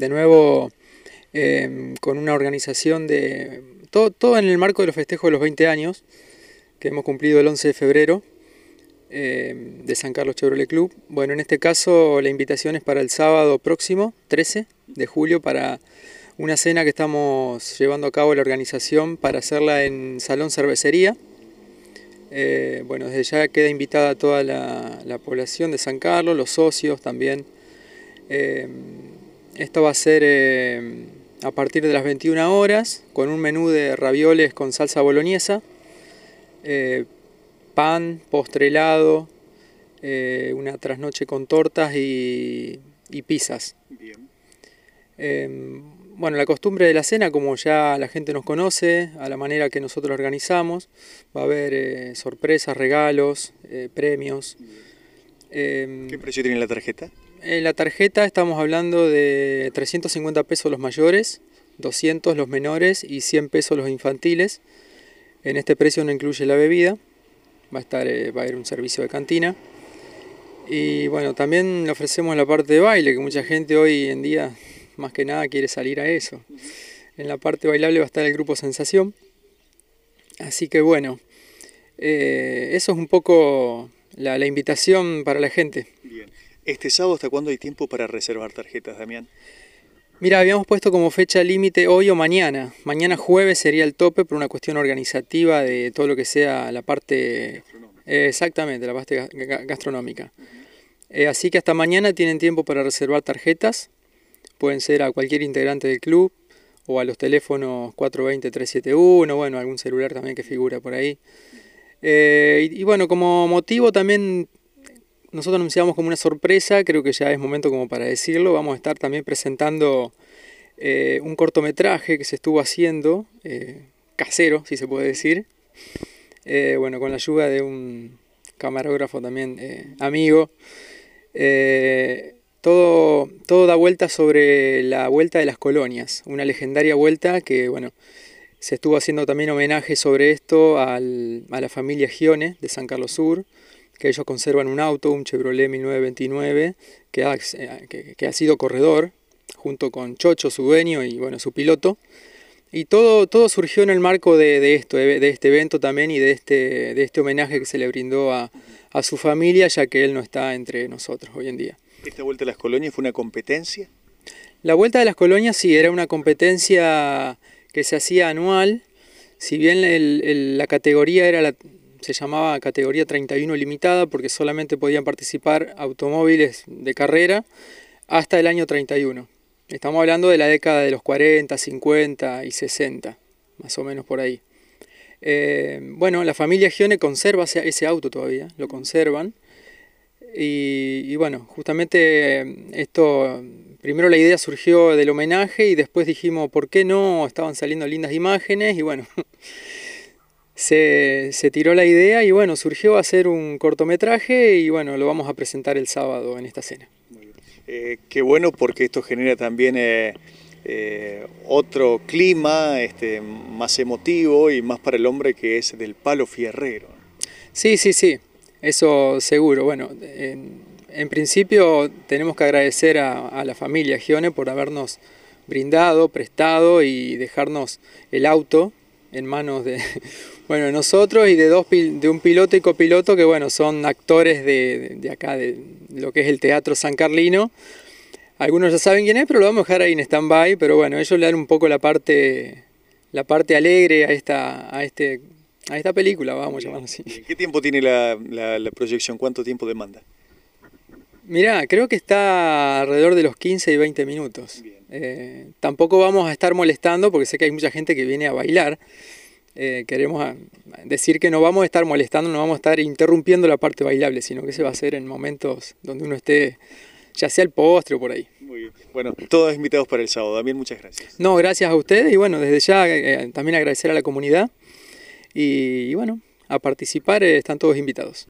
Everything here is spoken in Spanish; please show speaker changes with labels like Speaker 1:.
Speaker 1: de nuevo em, con una organización de... Todo, en el marco de los festejos de los 20 años, que hemos cumplido el 11 de febrero, em, de San Carlos Chevrolet Club. Bueno, en este caso la invitación es para el sábado próximo, 13 de julio, para una cena que estamos llevando a cabo la organización para hacerla en Salón Cervecería. Eh, bueno, desde ya queda invitada toda la, población de San Carlos, los socios también. Em, esto va a ser em, a partir de las 21 horas con un menú de ravioles con salsa boloñesa, eh, pan, postre helado, eh, una trasnoche con tortas y, pizzas. Em, bueno, la costumbre de la cena, como ya la gente nos conoce, a la manera que nosotros organizamos, va a haber eh, sorpresas, regalos, premios. Em,
Speaker 2: ¿Qué precio tiene la tarjeta?
Speaker 1: En la tarjeta estamos hablando de 350 pesos los mayores, 200 los menores y 100 pesos los infantiles. En este precio no incluye la bebida, va a estar eh, va a ir un servicio de cantina. Y bueno, también le ofrecemos la parte de baile, que mucha gente hoy en día más que nada quiere salir a eso. En la parte bailable va a estar el grupo Sensación. Así que bueno, eh, eso es un poco la, la invitación para la gente. Bien. Este sábado, ¿hasta cuándo hay tiempo para reservar tarjetas, Damián? Mira, habíamos puesto como fecha límite hoy o mañana. Mañana jueves sería el tope por una cuestión organizativa de todo lo que sea la parte... Eh, exactamente, la parte gastronómica. Eh, así que hasta mañana tienen tiempo para reservar tarjetas. Pueden ser a cualquier integrante del club o a los teléfonos 420-371, bueno, algún celular también que figura por ahí. Eh, y bueno, como motivo también nosotros anunciamos como una sorpresa, creo que ya es momento como para decirlo, vamos a estar también presentando eh, un cortometraje que se estuvo haciendo, eh, casero, si se puede decir, eh, bueno, con la ayuda de un camarógrafo también amigo. todo, da vuelta sobre la vuelta de las colonias, una legendaria vuelta que, bueno, se estuvo haciendo también homenaje sobre esto a la familia Gione de San Carlos Sur que ellos conservan un auto, un Chevrolet 1929, que ha, eh, que, ha sido corredor, junto con Chocho, su dueño y bueno, su piloto. Y todo, todo surgió en el marco de, de, esto, de este evento también y de este, de este homenaje que se le brindó a, a su familia, ya que él no está entre nosotros hoy en día. ¿Esta Vuelta a las Colonias fue una competencia? La Vuelta de las Colonias sí, era una competencia que se hacía anual. Si bien el, la categoría era la, se llamaba categoría 31 limitada porque solamente podían participar automóviles de carrera hasta el año 31. Estamos hablando de la década de los 40, 50 y 60, más o menos por ahí. Eh, bueno, la familia Gione conserva ese auto todavía, lo conservan. Y, y, bueno, justamente eh, esto, primero la idea surgió del homenaje y después dijimos, ¿por qué no? Estaban saliendo lindas imágenes y bueno, se, tiró la idea y bueno, surgió hacer un cortometraje y bueno, lo vamos a presentar el sábado en esta cena.
Speaker 2: Eh, qué bueno porque esto genera también eh, eh, otro clima este, más emotivo y más para el hombre que es del palo fierrero.
Speaker 1: Sí, sí, sí, eso seguro. Bueno, en, principio tenemos que agradecer a, a la familia Gione por habernos brindado, prestado y dejarnos el auto en manos de, bueno, nosotros y de, dos, de un piloto y copiloto que bueno, son actores de, de acá, de lo que es el Teatro San Carlino. Algunos ya saben quién es, pero lo vamos a dejar ahí en stand-by, pero bueno, ellos le dan un poco la parte, la parte alegre a esta, a este, a esta película, vamos a llamarlo así. ¿Qué
Speaker 2: tiempo tiene la proyección? ¿Cuánto tiempo demanda?
Speaker 1: Mirá, creo que está alrededor de los 15 y 20 minutos. Eh, tampoco vamos a estar molestando porque sé que hay mucha gente que viene a bailar. Eh, queremos ah, decir que no vamos a estar molestando, no vamos a estar interrumpiendo la parte bailable, sino que se va a hacer en momentos donde uno esté, ya sea el postre o por ahí. Muy bien. Bueno, todos invitados para el sábado. También muchas gracias. No, gracias a ustedes y bueno, desde ya eh, también agradecer a la comunidad y bueno, a participar están todos invitados.